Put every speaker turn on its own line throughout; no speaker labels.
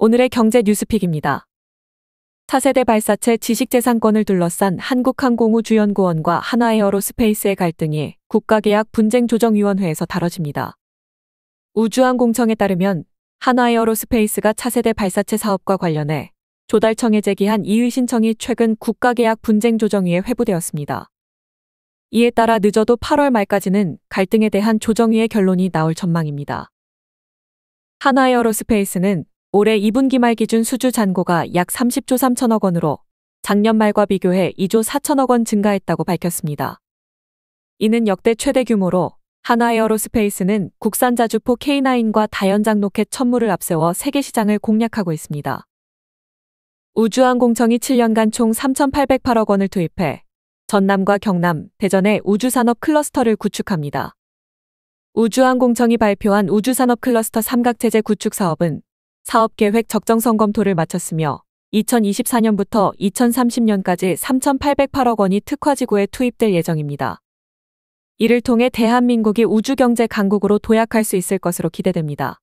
오늘의 경제 뉴스픽입니다. 차세대 발사체 지식재산권을 둘러싼 한국항공우주연구원과 하나에어로스페이스의 갈등이 국가계약 분쟁조정위원회에서 다뤄집니다. 우주항공청에 따르면 하나에어로스페이스가 차세대 발사체 사업과 관련해 조달청에 제기한 이의 신청이 최근 국가계약 분쟁조정위에 회부되었습니다. 이에 따라 늦어도 8월 말까지는 갈등에 대한 조정위의 결론이 나올 전망입니다. 하나에어로스페이스는 올해 2분기 말 기준 수주 잔고가 약 30조 3천억 원으로 작년 말과 비교해 2조 4천억 원 증가했다고 밝혔습니다. 이는 역대 최대 규모로 하나 에어로스페이스는 국산 자주포 K9과 다연장 로켓 천무를 앞세워 세계 시장을 공략하고 있습니다. 우주항공청이 7년간 총 3,808억 원을 투입해 전남과 경남, 대전의 우주산업 클러스터를 구축합니다. 우주항공청이 발표한 우주산업 클러스터 삼각체제 구축 사업은 사업계획 적정성 검토를 마쳤으며 2024년부터 2030년까지 3,808억 원이 특화지구에 투입될 예정입니다. 이를 통해 대한민국이 우주경제 강국으로 도약할 수 있을 것으로 기대됩니다.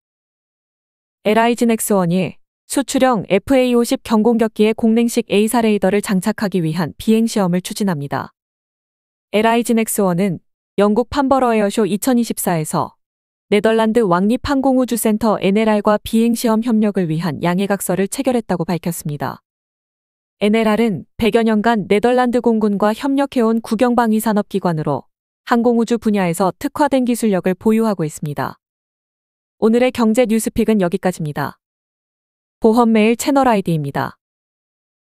l i 진엑 x 원이 수출형 FA50 경공격기에 공랭식 A사 레이더를 장착하기 위한 비행시험을 추진합니다. l i 진엑 x 원은 영국 판버러 에어쇼 2024에서 네덜란드 왕립항공우주센터 NLR과 비행시험 협력을 위한 양해각서를 체결했다고 밝혔습니다. NLR은 100여 년간 네덜란드 공군과 협력해온 국영방위 산업기관으로 항공우주 분야에서 특화된 기술력을 보유하고 있습니다. 오늘의 경제 뉴스픽은 여기까지입니다. 보험메일 채널 아이디입니다.